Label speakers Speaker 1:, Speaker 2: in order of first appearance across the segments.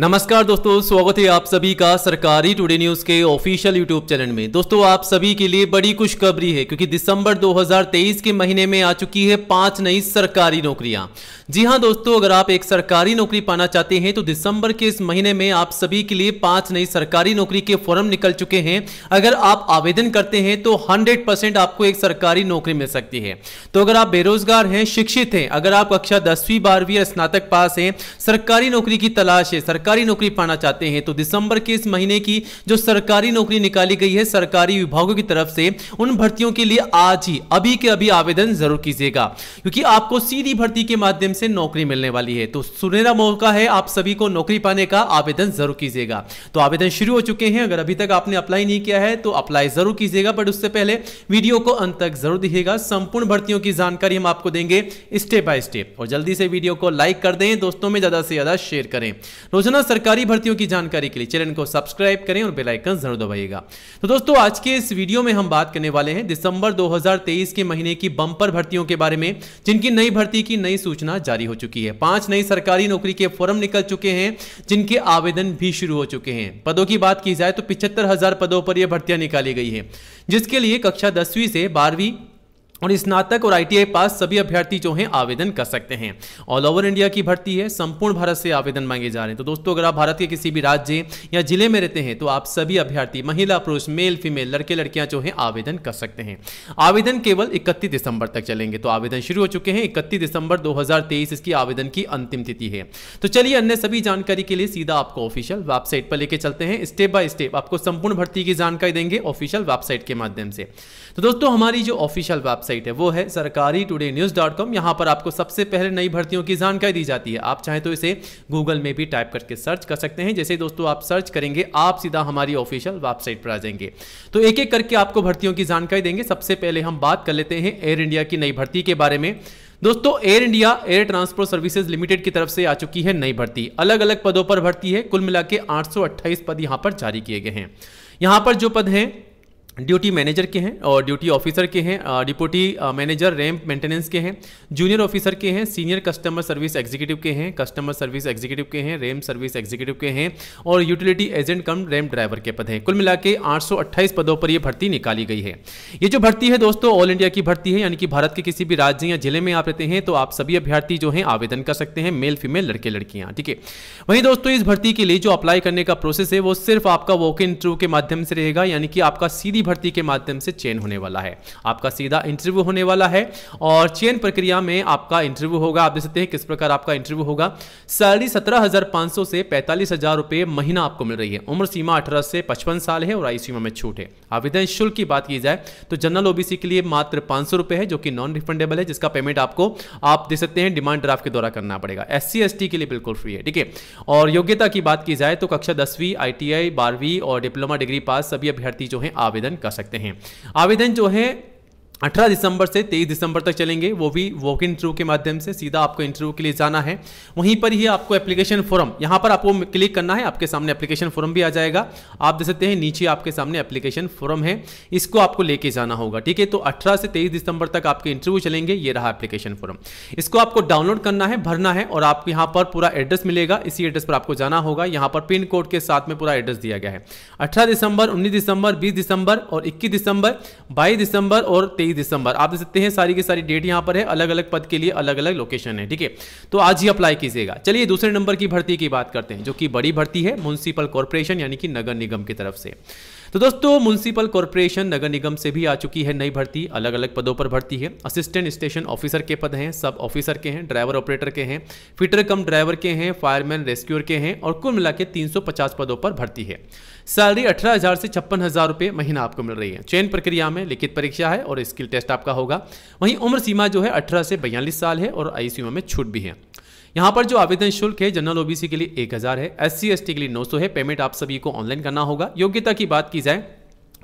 Speaker 1: नमस्कार दोस्तों स्वागत है आप सभी का सरकारी टुडे न्यूज़ के ऑफिशियल यूट्यूब चैनल में दोस्तों आप सभी के लिए बड़ी खुशखबरी है क्योंकि दिसंबर 2023 के महीने में आ चुकी है पांच नई सरकारी नौकरियां जी हां दोस्तों अगर आप एक सरकारी नौकरी पाना चाहते हैं तो दिसंबर के इस महीने में आप सभी के लिए पांच नई सरकारी नौकरी के फॉर्म निकल चुके हैं अगर आप आवेदन करते हैं तो हंड्रेड आपको एक सरकारी नौकरी मिल सकती है तो अगर आप बेरोजगार हैं शिक्षित हैं अगर आप कक्षा दसवीं बारहवीं स्नातक पास हैं सरकारी नौकरी की तलाश है सरकारी नौकरी पाना चाहते हैं तो दिसंबर के इस महीने की जो सरकारी नौकरी निकाली गई है सरकारी विभागों की तरफ से उन भर्तियों के लिए आज ही अभी के अभी आवेदन जरूर कीजिएगा क्योंकि आपको सीधी भर्ती के माध्यम से नौकरी मिलने वाली है तो सुनहरा मौका है आप सभी को नौकरी पाने का आवेदन जरूर कीजिएगा तो आवेदन शुरू हो चुके हैं अगर अभी तक आपने अप्लाई नहीं किया है तो अप्लाई जरूर कीजिएगा बट उससे पहले वीडियो को अंत तक जरूर दिखेगा संपूर्ण भर्तियों की जानकारी हम आपको देंगे स्टेप बाय स्टेप और जल्दी से वीडियो को लाइक कर दें दोस्तों में ज्यादा से ज्यादा शेयर करें रोजाना रोजाना सरकारी भर्तियों की जानकारी के लिए चैनल को सब्सक्राइब करें और बेलाइकन जरूर दबाइएगा तो दोस्तों आज के इस वीडियो में हम बात करने वाले हैं दिसंबर 2023 के महीने की बंपर भर्तियों के बारे में जिनकी नई भर्ती की नई सूचना जारी हो चुकी है पांच नई सरकारी नौकरी के फॉर्म निकल चुके हैं जिनके आवेदन भी शुरू हो चुके हैं पदों की बात की जाए तो पिछहत्तर पदों पर यह भर्तियां निकाली गई है जिसके लिए कक्षा दसवीं से बारहवीं और स्नातक और आईटीआई पास सभी अभ्यर्थी जो हैं आवेदन कर सकते हैं ऑल ओवर इंडिया की भर्ती है संपूर्ण भारत से आवेदन मांगे जा रहे हैं तो दोस्तों अगर आप भारत के किसी भी राज्य या जिले में रहते हैं तो आप सभी अभ्यर्थी महिला पुरुष मेल फीमेल लड़के लड़कियां जो हैं आवेदन कर सकते हैं आवेदन केवल इकतीस दिसंबर तक चलेंगे तो आवेदन शुरू हो चुके हैं इकतीस दिसंबर दो इसकी आवेदन की अंतिम तिथि है तो चलिए अन्य सभी जानकारी के लिए सीधा आपको ऑफिशियल वेबसाइट पर लेके चलते हैं स्टेप बाय स्टेप आपको संपूर्ण भर्ती की जानकारी देंगे ऑफिशियल वेबसाइट के माध्यम से तो दोस्तों हमारी जो ऑफिशियल वेबसाइट वेबसाइट है वो है सरकारी टूडे न्यूज़ डॉट कॉम यहाँ पर आपको सबसे पहले नई भर्तियों की जानकारी दी जाती है आप चाहें तो इसे गूगल में भी टाइप करके सर्च कर सकते हैं जैसे दोस्तों आप सर्च करेंगे आप सीधा हमारी ऑफिशियल वेबसाइट पर आ जाएंगे तो एक एक करके आपको भर्तियों की जानकारी देंगे सबसे पहले हम बात कर लेते हैं एयर इंडिया की नई भर्ती के बारे में दोस्तों Air India air transport services limited की तरफ से आ चुकी है नई भर्ती अलग अलग पदों पर भर्ती है कुल मिला के पद यहाँ पर जारी किए गए हैं यहाँ पर जो पद हैं ड्यूटी मैनेजर के हैं और ड्यूटी ऑफिसर के हैं डिप्यूटी मैनेजर रैंप मेंटेनेंस के हैं जूनियर ऑफिसर के हैं सीनियर कस्टमर सर्विस एग्जीक्यूटिव के हैं कस्टमर सर्विस एग्जीक्यूटिव के हैं रैम सर्विस एग्जीक्यूटिव के हैं और utility agent cum ramp driver के पद हैं कुल मिला के आठ पदों पर यह भर्ती निकाली गई है ये जो भर्ती है दोस्तों ऑल इंडिया की भर्ती है यानी कि भारत के किसी भी राज्य या जिले में आप रहते हैं तो आप सभी अभ्यर्थी जो है आवेदन कर सकते हैं मेल फीमेल लड़के लड़कियां ठीक है वहीं दोस्तों इस भर्ती के लिए जो अप्लाई करने का प्रोसेस है वो सिर्फ आपका वॉक इन के माध्यम से रहेगा यानी कि आपका सीधी भर्ती के माध्यम से चयन होने वाला है आपका सीधा इंटरव्यू होने वाला है और चयन प्रक्रिया में आपका इंटरव्यू होगा आप देख सकते हैं किस प्रकार आपका इंटरव्यू होगा सैलरी सत्रह हजार पाँच सौ से पैंतालीस हजार रुपये महीना आपको मिल रही है उम्र सीमा अठारह से पचपन साल है और आयु सीमा में छूट है आवेदन शुल्क की बात की जाए तो जनरल ओबीसी के लिए मात्र पांच है जो कि नॉन रिफंडेबल है जिसका पेमेंट आपको आप दे सकते हैं डिमांड ड्राफ्ट के द्वारा करना पड़ेगा एस सी के लिए बिल्कुल फ्री है ठीक है और योग्यता की बात की जाए तो कक्षा दसवीं आई टी बारहवीं और डिप्लोमा डिग्री पास सभी अभ्यर्थी जो है आवेदन आवेदन कर सकते हैं आवेदन जो है अठारह दिसंबर से तेईस दिसंबर तक चलेंगे वो भी वॉक इन थ्रू के माध्यम से सीधा आपको इंटरव्यू के लिए जाना है वहीं पर ही आपको एप्लीकेशन फॉर्म यहां पर आपको क्लिक करना है आपके सामने एप्लीकेशन फॉर्म भी आ जाएगा आप देख सकते हैं नीचे आपके सामने एप्लीकेशन फॉर्म है इसको आपको लेके जाना होगा ठीक है तो अठारह से तेईस दिसंबर तक आपके इंटरव्यू चलेंगे ये रहा एप्लीकेशन फॉर्म इसको आपको डाउनलोड करना है भरना है और आपको यहाँ पर पूरा एड्रेस मिलेगा इसी एड्रेस पर आपको जाना होगा यहाँ पर पिन कोड के साथ में पूरा एड्रेस दिया गया है अठारह दिसंबर उन्नीस दिसंबर बीस दिसंबर और इक्कीस दिसंबर बाईस दिसंबर और तेईस तेईस दिसंबर आप देख सकते हैं सारी की सारी डेट यहां पर है अलग अलग पद के लिए अलग अलग लोकेशन है ठीक है तो आज ही अप्लाई कीजिएगा चलिए दूसरे नंबर की भर्ती की बात करते हैं जो कि बड़ी भर्ती है म्यूनसिपल कॉरपोरेशन यानी कि नगर निगम की तरफ से तो दोस्तों म्यूनसिपल कॉरपोरेशन नगर निगम से भी आ चुकी है नई भर्ती अलग अलग पदों पर भर्ती है असिस्टेंट स्टेशन ऑफिसर के पद हैं सब ऑफिसर के हैं ड्राइवर ऑपरेटर के हैं फिटर कम ड्राइवर के हैं फायरमैन रेस्क्यूअर के हैं और कुल मिला के 350 पदों पर भर्ती है सैलरी अठारह हज़ार से छप्पन हज़ार रुपये महीना आपको मिल रही है चयन प्रक्रिया में लिखित परीक्षा है और स्किल टेस्ट आपका होगा वहीं उम्र सीमा जो है अठारह से बयालीस साल है और आई में छूट भी है यहाँ पर जो आवेदन शुल्क है जनरल ओबीसी के लिए एक हज़ार है एस सी के लिए नौ सौ है पेमेंट आप सभी को ऑनलाइन करना होगा योग्यता की बात की जाए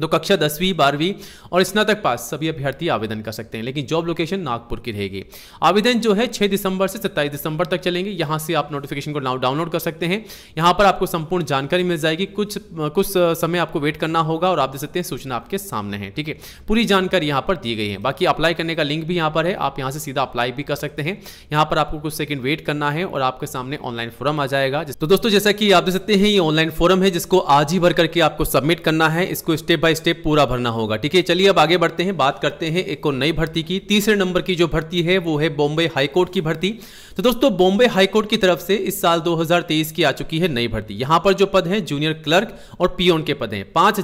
Speaker 1: तो कक्षा दसवीं बारहवीं और स्नातक पास सभी अभ्यर्थी आवेदन कर सकते हैं लेकिन जॉब लोकेशन नागपुर की रहेगी आवेदन जो है 6 दिसंबर से 27 दिसंबर तक चलेंगे यहां से आप नोटिफिकेशन को नाउ डाउनलोड कर सकते हैं यहां पर आपको संपूर्ण जानकारी मिल जाएगी कुछ कुछ समय आपको वेट करना होगा और आप देख सकते हैं सूचना आपके सामने है ठीक है पूरी जानकारी यहाँ पर दी गई है बाकी अप्लाई करने का लिंक भी यहाँ पर है आप यहाँ से सीधा अप्लाई भी कर सकते हैं यहाँ पर आपको कुछ सेकेंड वेट करना है और आपके सामने ऑनलाइन फॉरम आ जाएगा तो दोस्तों जैसा कि आप देख सकते हैं ये ऑनलाइन फॉरम है जिसको आज ही भर करके आपको सबमिट करना है इसको स्टेप बाय स्टेप पूरा भरना होगा ठीक है चलिए अब आगे बढ़ते हैं बात करते हैं एक और नई भर्ती की तीसरे नंबर की जो भर्ती है वो है बॉम्बे हाईकोर्ट की भर्ती तो दोस्तों बॉम्बे हाईकोर्ट की तरफ से इस साल 2023 की आ चुकी है नई भर्ती यहां पर जो पद है जूनियर क्लर्क और पीओन के पद हैं पांच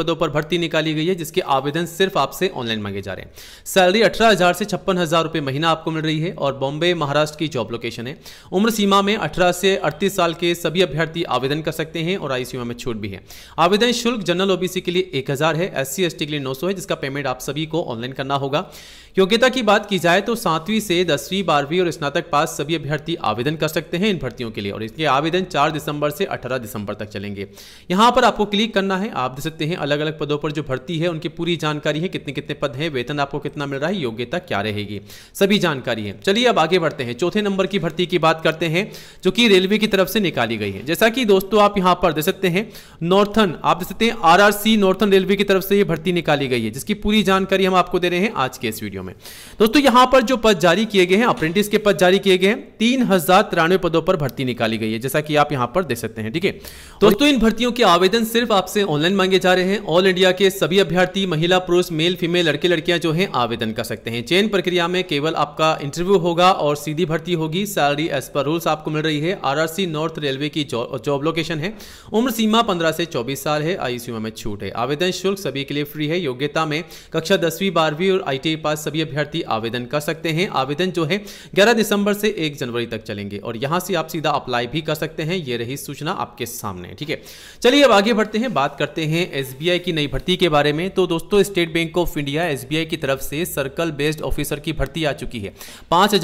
Speaker 1: पदों पर भर्ती निकाली गई है जिसके आवेदन सिर्फ आपसे ऑनलाइन मांगे जा रहे हैं सैलरी अठारह से छप्पन हजार रुपए महीना आपको मिल रही है और बॉम्बे महाराष्ट्र की जॉब लोकेशन है उम्र सीमा में अठारह से अड़तीस साल के सभी अभ्यर्थी आवेदन कर सकते हैं और आयु सीमा में छूट भी है आवेदन शुल्क जनरल ओबीसी ओबीसी के लिए एक हज़ार है एस एसटी के लिए नौ है जिसका पेमेंट आप सभी को ऑनलाइन करना होगा योग्यता की बात की जाए तो सातवीं से दसवीं बारहवीं और स्नातक पास सभी अभ्यर्थी आवेदन कर सकते हैं इन भर्तियों के लिए और इसके आवेदन चार दिसंबर से अठारह दिसंबर तक चलेंगे यहाँ पर आपको क्लिक करना है आप देख सकते हैं अलग अलग पदों पर जो भर्ती है उनकी पूरी जानकारी है कितने कितने पद हैं वेतन आपको कितना मिल रहा है योग्यता क्या रहेगी सभी जानकारी है चलिए अब आगे बढ़ते हैं चौथे नंबर की भर्ती की बात करते हैं जो कि रेलवे की तरफ से निकाली गई है जैसा कि दोस्तों आप यहाँ पर देख सकते हैं नॉर्थन आप देख सकते हैं आरआरसी नॉर्थन रेलवे की तरफ से यह भर्ती निकाली गई है जिसकी पूरी जानकारी हम आपको दे रहे हैं आज के इस वीडियो कंपनियों में दोस्तों यहां पर जो पद जारी किए गए हैं अप्रेंटिस के पद जारी किए गए हैं तीन हजार तिरानवे पदों पर भर्ती निकाली गई है जैसा कि आप यहां पर देख सकते हैं ठीक है तो दोस्तों इन भर्तियों के आवेदन सिर्फ आपसे ऑनलाइन मांगे जा रहे हैं ऑल इंडिया के सभी अभ्यर्थी महिला पुरुष मेल फीमेल लड़के लड़कियां जो है आवेदन कर सकते हैं चयन प्रक्रिया में केवल आपका इंटरव्यू होगा और सीधी भर्ती होगी सैलरी एज पर रूल्स आपको मिल रही है आरआरसी नॉर्थ रेलवे की जॉब लोकेशन है उम्र सीमा पंद्रह से चौबीस साल है आयु सीमा में छूट है आवेदन शुल्क सभी के लिए फ्री है योग्यता में कक्षा दसवीं बारहवीं और आई e पास सभी अभ्यर्थी आवेदन कर सकते हैं आवेदन जो है ग्यारह दिसंबर से एक जनवरी तक चलेंगे और यहां से आप सीधा अप्लाई भी कर सकते हैं ये रही सूचना आपके सामने ठीक है चलिए अब आगे बढ़ते हैं बात करते हैं एस की नई भर्ती के बारे में तो दोस्तों State Bank of India S की तरफ से सर्कल बेस्ड ऑफिसर की भर्ती आ चुकी है पांच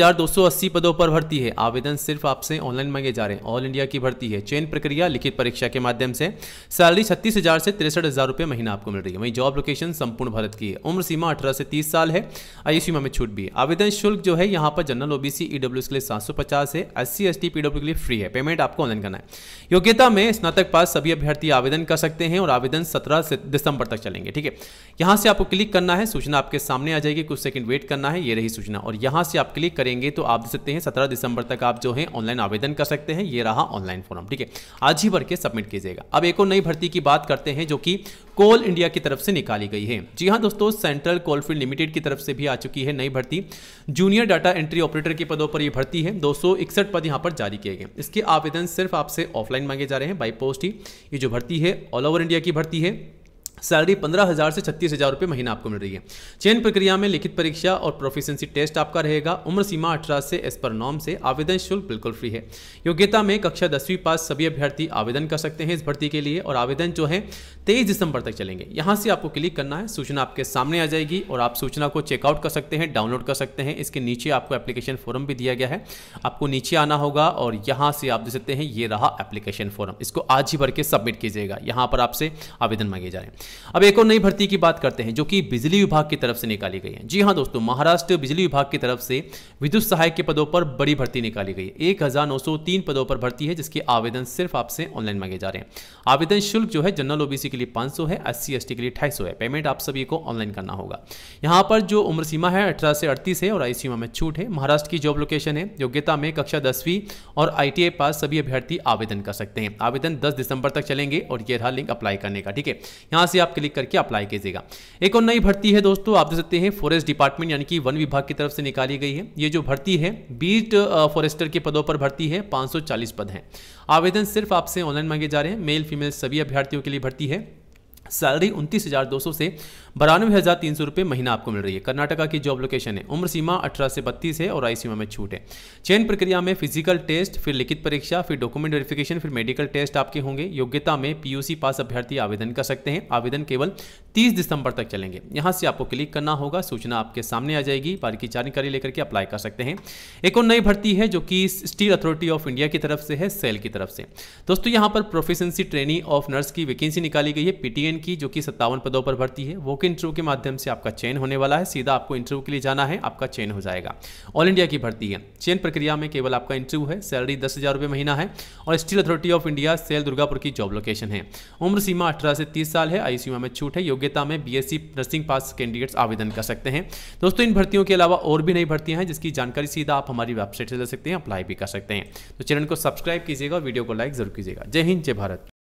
Speaker 1: पदों पर भर्ती है आवेदन सिर्फ आपसे ऑनलाइन मांगे जा रहे हैं ऑल इंडिया की भर्ती है चयन प्रक्रिया लिखित परीक्षा के माध्यम से सैलरी छत्तीस से तिरसठ हजार रुपये महीना आपको मिल रही है वहीं जॉब लोकेशन संपूर्ण भारत की है उम्र सीमा 18 से 30 साल है आई सी में छूट भी आवेदन शुल्क जो है यहाँ पर जनरल ओबीसी ईडब्ल्यू के लिए सात सौ पचास है S C S T PW के लिए फ्री है पेमेंट आपको ऑनलाइन करना है योग्यता में स्नातक पास सभी अभ्यर्थी आवेदन कर सकते हैं और आवेदन सत्रह दिसंबर तक चलेंगे ठीक है यहाँ से आपको क्लिक करना है सूचना आपके सामने आ जाएगी कुछ सेकंड वेट करना है ये रही सूचना और यहाँ से आप क्लिक करेंगे तो आप देख सकते हैं सत्रह दिसंबर तक आप जो है ऑनलाइन आवेदन कर सकते हैं ये रहा ऑनलाइन फॉर्म ठीक है आज ही भर के सबमिट कीजिएगा अब एक और नई भर्ती की बात करते हैं जो कि कोल इंडिया की तरफ से निकाली गई है जी हाँ दोस्तों सेंट्रल कोलफील्ड लिमिटेड की तरफ से भी आ चुकी है नई भर्ती जूनियर डाटा एंट्री ऑपरेटर के पदों पर यह भर्ती है दो पद यहाँ पर जारी किए गए इसके आवेदन सिर्फ आपसे ऑफलाइन मांगे जा रहे हैं बाई पोस्ट ही ये जो भर्ती है ऑल ओवर इंडिया की भर्ती है सैलरी पंद्रह हज़ार से छत्तीस हज़ार रुपये महीना आपको मिल रही है चयन प्रक्रिया में लिखित परीक्षा और प्रोफिशेंसी टेस्ट आपका रहेगा उम्र सीमा अठारह से एस पर नॉम से आवेदन शुल्क बिल्कुल फ्री है योग्यता में कक्षा दसवीं पास सभी अभ्यर्थी आवेदन कर सकते हैं इस भर्ती के लिए और आवेदन जो है तेईस दिसंबर तक चलेंगे यहाँ से आपको क्लिक करना है सूचना आपके सामने आ जाएगी और आप सूचना को चेकआउट कर सकते हैं डाउनलोड कर सकते हैं इसके नीचे आपको एप्लीकेशन फॉरम भी दिया गया है आपको नीचे आना होगा और यहाँ से आप देख सकते हैं ये रहा एप्लीकेशन फॉरम इसको आज ही भर के सबमिट कीजिएगा यहाँ पर आपसे आवेदन मांगे जा रहे हैं अब एक और नई भर्ती की बात करते हैं जो कि बिजली विभाग की तरफ से निकाली गई है जी हाँ दोस्तों महाराष्ट्र बिजली विभाग की तरफ से विद्युत सहायक के पदों पर बड़ी भर्ती निकाली गई है एक पदों पर भर्ती है जिसके आवेदन सिर्फ आपसे ऑनलाइन मांगे जा रहे हैं आवेदन शुल्क जो है जनरल ओबीसी के लिए पांच है एस सी के लिए 250 है पेमेंट आप सभी को ऑनलाइन करना होगा यहाँ पर जो उम्र सीमा है अठारह से अड़तीस है और आई सीमा में छूट है महाराष्ट्र की जॉब लोकेशन है योग्यता में कक्षा दसवीं और आई पास सभी अभ्यर्थी आवेदन कर सकते हैं आवेदन दस दिसंबर तक चलेंगे और यह रहा लिंक अप्लाई करने का ठीक है यहाँ से से आप क्लिक करके अप्लाई कीजिएगा एक और नई भर्ती है दोस्तों आप देख सकते हैं फॉरेस्ट डिपार्टमेंट यानी कि वन विभाग की तरफ से निकाली गई है ये जो भर्ती है बीट फॉरेस्टर के पदों पर भर्ती है पांच पद हैं आवेदन सिर्फ आपसे ऑनलाइन मांगे जा रहे हैं मेल फीमेल सभी अभ्यर्थियों के लिए भर्ती है सैलरी उनतीस हज़ार दो सौ से बारानवे हज़ार तीन सौ रुपये महीना आपको मिल रही है कर्नाटका की जॉब लोकेशन है उम्र सीमा अठारह से बत्तीस है और आई सीमा में छूट है चयन प्रक्रिया में फिजिकल टेस्ट फिर लिखित परीक्षा फिर डॉक्यूमेंट वेरिफिकेशन फिर मेडिकल टेस्ट आपके होंगे योग्यता में पीयूसी पास अभ्यर्थी आवेदन कर सकते हैं आवेदन केवल तीस दिसंबर तक चलेंगे यहाँ से आपको क्लिक करना होगा सूचना आपके सामने आ जाएगी बारीकी जानकारी लेकर के अप्लाई कर सकते हैं एक और नई भर्ती है जो कि स्टील अथॉरिटी ऑफ इंडिया की तरफ से है सेल की तरफ से दोस्तों यहाँ पर प्रोफेशनसी ट्रेनिंग ऑफ नर्स की वैकेंसी निकाली गई है पीटीएन की जो कि सत्तावन पदों पर भर्ती है वो कि इंटरव्यू के माध्यम से आपका चयन होने वाला है सीधा आपको इंटरव्यू के लिए जाना है आपका चयन हो जाएगा ऑल इंडिया की भर्ती है चयन प्रक्रिया में केवल आपका इंटरव्यू है सैलरी दस हज़ार रुपये महीना है और Steel Authority of India SAIL Durgapur की जॉब लोकेशन है उम्र सीमा अठारह से तीस साल है आई में छूट है योग्यता में बी नर्सिंग पास कैंडिडेट्स आवेदन कर सकते हैं दोस्तों इन भर्तियों के अलावा और भी नई भर्तियां हैं जिसकी जानकारी सीधा आप हमारी वेबसाइट से ले सकते हैं अप्लाई भी कर सकते हैं तो चैनल को सब्सक्राइब कीजिएगा वीडियो को लाइक जरूर कीजिएगा जय हिंद जय भारत